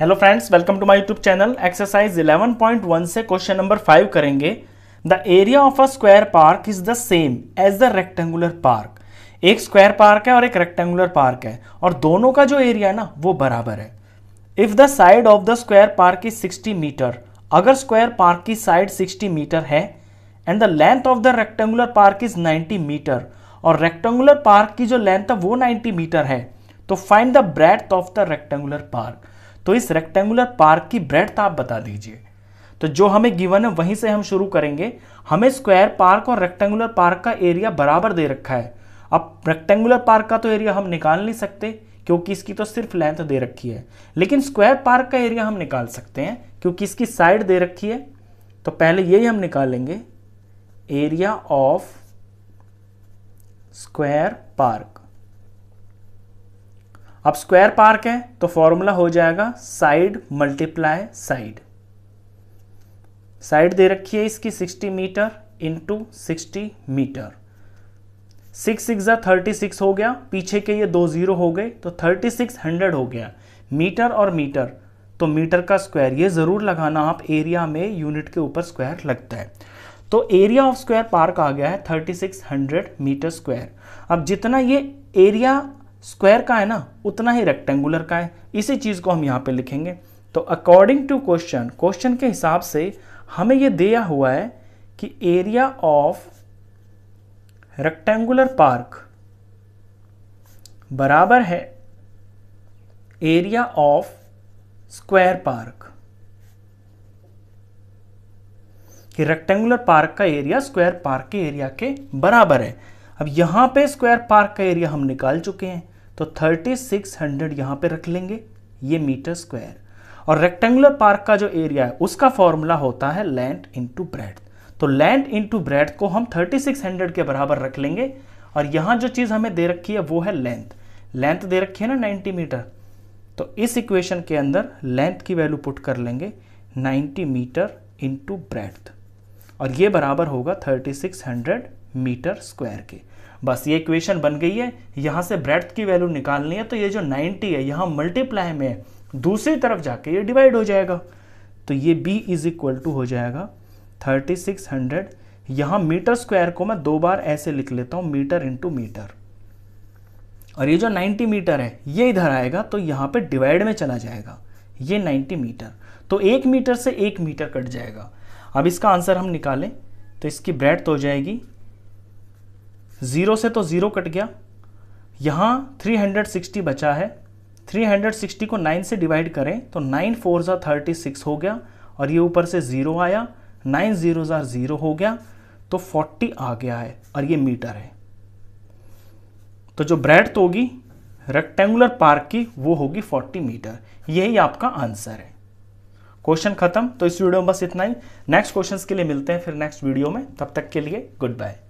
hello friends welcome to my YouTube channel exercise 11.1 से question number five करेंगे the area of a square park is the same as the rectangular park एक square park है और एक rectangular park है और दोनों का जो एरिया है ना वो बराबर है if the side of the square park is 60 metre अगर स्क्वायर पार्क की साइड 60 मीटर है and the length of the rectangular park is 90 metre और रेक्टेंगुलर पार्क की जो लेंथ है वो 90 मीटर है तो find the breadth of the rectangular park तो इस रेक्टेंगुलर पार्क की ब्रेड आप बता दीजिए तो जो हमें गिवन है वहीं से हम शुरू करेंगे हमें स्क्वायर पार्क और रेक्टेंगुलर पार्क का एरिया बराबर दे रखा है अब रेक्टेंगुलर पार्क का तो एरिया हम निकाल नहीं सकते क्योंकि इसकी तो सिर्फ लेंथ दे रखी है लेकिन स्क्वायर पार्क का एरिया हम निकाल सकते हैं क्योंकि इसकी साइड दे रखी है तो पहले यही हम निकालेंगे एरिया ऑफ स्क्वायर पार्क अब स्क्वायर पार्क है तो फॉर्मूला हो जाएगा साइड मल्टीप्लाई साइड साइड दे रखी है इसकी 60 metre into sixty metre six six thirty six हो गया पीछे के ये दो ज़ीरो हो गए तो थर्टी सिक्स हंड्रेड हो गया मीटर और मीटर तो मीटर का स्क्वायर ये ज़रूर लगाना आप एरिया में यूनिट के ऊपर स्क्वायर लगता है तो एरिया ऑफ स्क्वायर पार्क आ गया है thirty six hundred metre square अब जितना ये एरिया स्क्वायर का है ना उतना ही रेक्टेंगुलर का है इसी चीज़ को हम यहाँ पे लिखेंगे तो अकॉर्डिंग टू क्वेश्चन क्वेश्चन के हिसाब से हमें ये दिया हुआ है कि एरिया ऑफ रेक्टेंगुलर पार्क बराबर है एरिया ऑफ स्क्वायर पार्क कि रेक्टेंगुलर पार्क का एरिया स्क्वायर पार्क के एरिया के बराबर है अब यहां पे स्क्वायर पार्क का एरिया हम निकाल चुके हैं तो 3600 यहाँ पर रख लेंगे ये मीटर स्क्वायर और रेक्टेंगुलर पार्क का जो एरिया है उसका फॉर्मूला होता है लैंड इंटू ब्रेड तो लैंड इंटू ब्रेड को हम 3600 के बराबर रख लेंगे और यहाँ जो चीज़ हमें दे रखी है वो है लेंथ लेंथ दे रखी है ना 90 मीटर तो इस इक्वेशन के अंदर लेंथ की वैल्यू पुट कर लेंगे 90 मीटर इंटू ब्रेड और ये बराबर होगा 3600 मीटर स्क्वायर के बस ये इक्वेशन बन गई है यहाँ से ब्रेथ की वैल्यू निकालनी है तो ये जो 90 है यहाँ मल्टीप्लाई में है दूसरी तरफ जाके ये डिवाइड हो जाएगा तो ये b इज इक्वल टू हो जाएगा 3600 यहाँ मीटर स्क्वायर को मैं दो बार ऐसे लिख लेता हूँ मीटर इंटू मीटर और ये जो 90 मीटर है ये इधर आएगा तो यहाँ पे डिवाइड में चला जाएगा ये नाइन्टी मीटर तो एक मीटर से एक मीटर कट जाएगा अब इसका आंसर हम निकालें तो इसकी ब्रेड हो जाएगी ज़ीरो से तो ज़ीरो कट गया यहाँ 360 बचा है 360 को 9 से डिवाइड करें तो 9 फोर ज़ा थर्टी हो गया और ये ऊपर से ज़ीरो आया 9 ज़ीरो ज़ा ज़ीरो हो गया तो 40 आ गया है और ये मीटर है तो जो ब्रेड होगी रेक्टेंगुलर पार्क की वो होगी 40 मीटर यही आपका आंसर है क्वेश्चन खत्म तो इस वीडियो में बस इतना ही नेक्स्ट क्वेश्चंस के लिए मिलते हैं फिर नेक्स्ट वीडियो में तब तक के लिए गुड बाय